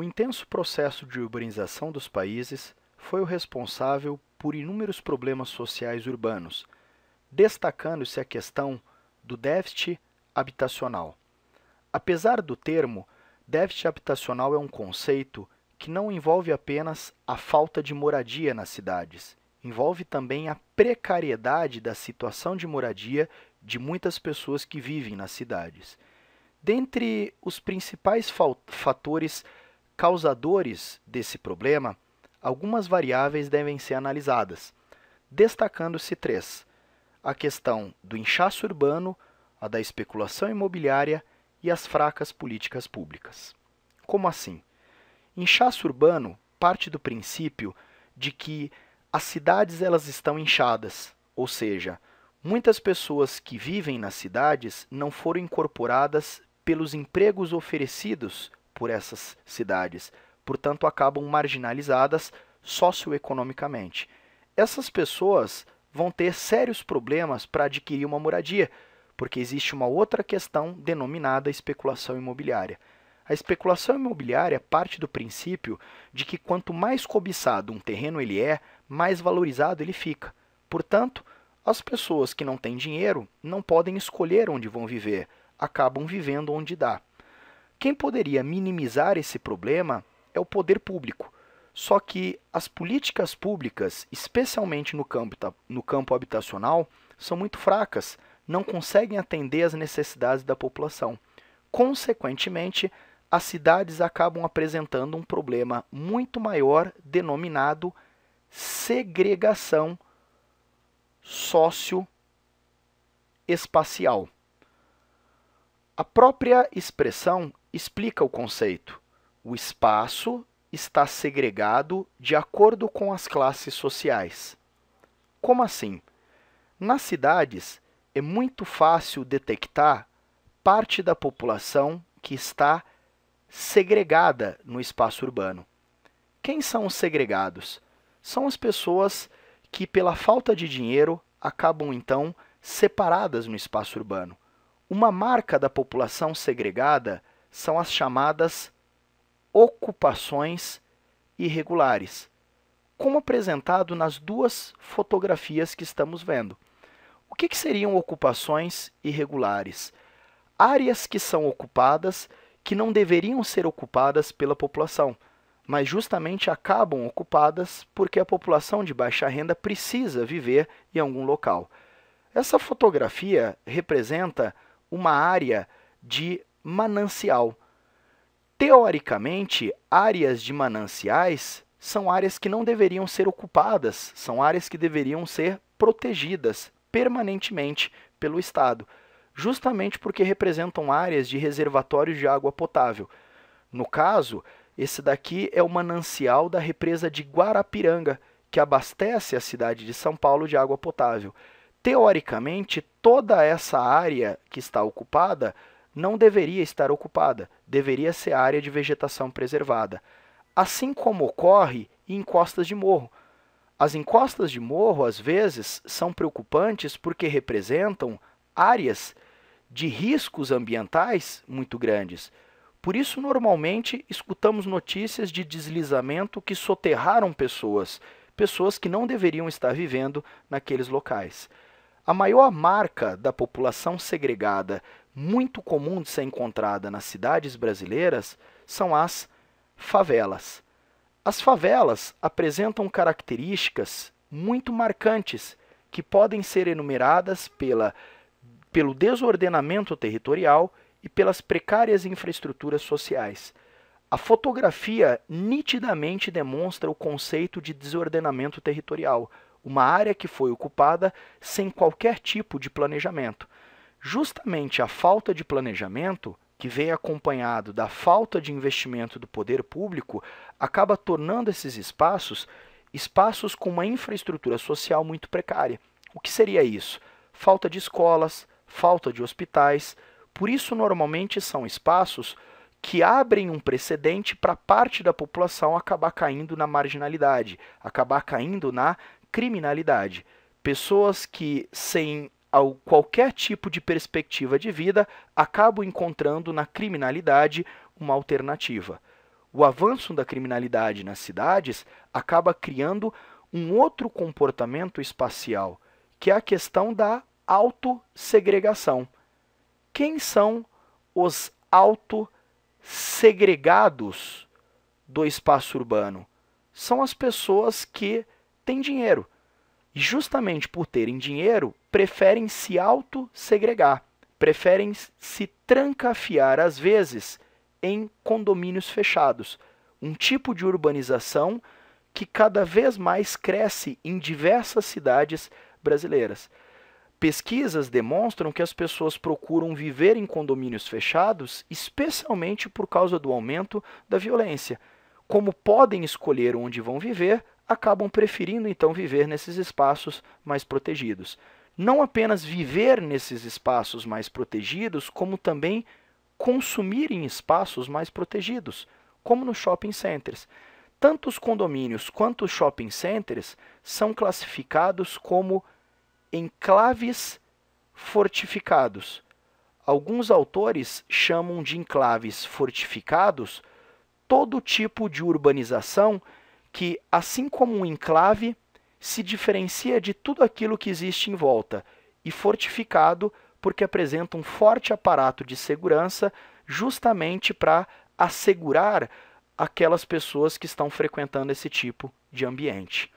O intenso processo de urbanização dos países foi o responsável por inúmeros problemas sociais urbanos, destacando-se a questão do déficit habitacional. Apesar do termo, déficit habitacional é um conceito que não envolve apenas a falta de moradia nas cidades, envolve também a precariedade da situação de moradia de muitas pessoas que vivem nas cidades. Dentre os principais fatores causadores desse problema, algumas variáveis devem ser analisadas, destacando-se três: a questão do inchaço urbano, a da especulação imobiliária e as fracas políticas públicas. Como assim? Inchaço urbano parte do princípio de que as cidades elas estão inchadas, ou seja, muitas pessoas que vivem nas cidades não foram incorporadas pelos empregos oferecidos por essas cidades, portanto, acabam marginalizadas socioeconomicamente. Essas pessoas vão ter sérios problemas para adquirir uma moradia, porque existe uma outra questão denominada especulação imobiliária. A especulação imobiliária parte do princípio de que quanto mais cobiçado um terreno ele é, mais valorizado ele fica. Portanto, as pessoas que não têm dinheiro não podem escolher onde vão viver, acabam vivendo onde dá. Quem poderia minimizar esse problema é o poder público. Só que as políticas públicas, especialmente no campo, no campo habitacional, são muito fracas, não conseguem atender às necessidades da população. Consequentemente, as cidades acabam apresentando um problema muito maior denominado segregação socioespacial. A própria expressão explica o conceito. O espaço está segregado de acordo com as classes sociais. Como assim? Nas cidades, é muito fácil detectar parte da população que está segregada no espaço urbano. Quem são os segregados? São as pessoas que, pela falta de dinheiro, acabam então separadas no espaço urbano. Uma marca da população segregada são as chamadas ocupações irregulares, como apresentado nas duas fotografias que estamos vendo. O que, que seriam ocupações irregulares? Áreas que são ocupadas que não deveriam ser ocupadas pela população, mas justamente acabam ocupadas porque a população de baixa renda precisa viver em algum local. Essa fotografia representa uma área de manancial. Teoricamente, áreas de mananciais são áreas que não deveriam ser ocupadas, são áreas que deveriam ser protegidas permanentemente pelo Estado, justamente porque representam áreas de reservatórios de água potável. No caso, esse daqui é o manancial da represa de Guarapiranga, que abastece a cidade de São Paulo de água potável. Teoricamente, toda essa área que está ocupada não deveria estar ocupada, deveria ser área de vegetação preservada, assim como ocorre em encostas de morro. As encostas de morro, às vezes, são preocupantes porque representam áreas de riscos ambientais muito grandes. Por isso, normalmente, escutamos notícias de deslizamento que soterraram pessoas, pessoas que não deveriam estar vivendo naqueles locais. A maior marca da população segregada muito comum de ser encontrada nas cidades brasileiras são as favelas. As favelas apresentam características muito marcantes que podem ser enumeradas pela, pelo desordenamento territorial e pelas precárias infraestruturas sociais. A fotografia nitidamente demonstra o conceito de desordenamento territorial, uma área que foi ocupada sem qualquer tipo de planejamento. Justamente a falta de planejamento, que vem acompanhado da falta de investimento do poder público, acaba tornando esses espaços espaços com uma infraestrutura social muito precária. O que seria isso? Falta de escolas, falta de hospitais. Por isso, normalmente são espaços que abrem um precedente para parte da população acabar caindo na marginalidade, acabar caindo na criminalidade. Pessoas que, sem ao qualquer tipo de perspectiva de vida, acabo encontrando na criminalidade uma alternativa. O avanço da criminalidade nas cidades acaba criando um outro comportamento espacial, que é a questão da autossegregação. Quem são os autossegregados do espaço urbano? São as pessoas que têm dinheiro e justamente por terem dinheiro, preferem se auto-segregar, preferem se trancafiar, às vezes, em condomínios fechados. Um tipo de urbanização que cada vez mais cresce em diversas cidades brasileiras. Pesquisas demonstram que as pessoas procuram viver em condomínios fechados, especialmente por causa do aumento da violência. Como podem escolher onde vão viver, acabam preferindo então viver nesses espaços mais protegidos. Não apenas viver nesses espaços mais protegidos, como também consumir em espaços mais protegidos, como nos shopping centers. Tanto os condomínios quanto os shopping centers são classificados como enclaves fortificados. Alguns autores chamam de enclaves fortificados todo tipo de urbanização que, assim como um enclave, se diferencia de tudo aquilo que existe em volta e fortificado porque apresenta um forte aparato de segurança justamente para assegurar aquelas pessoas que estão frequentando esse tipo de ambiente.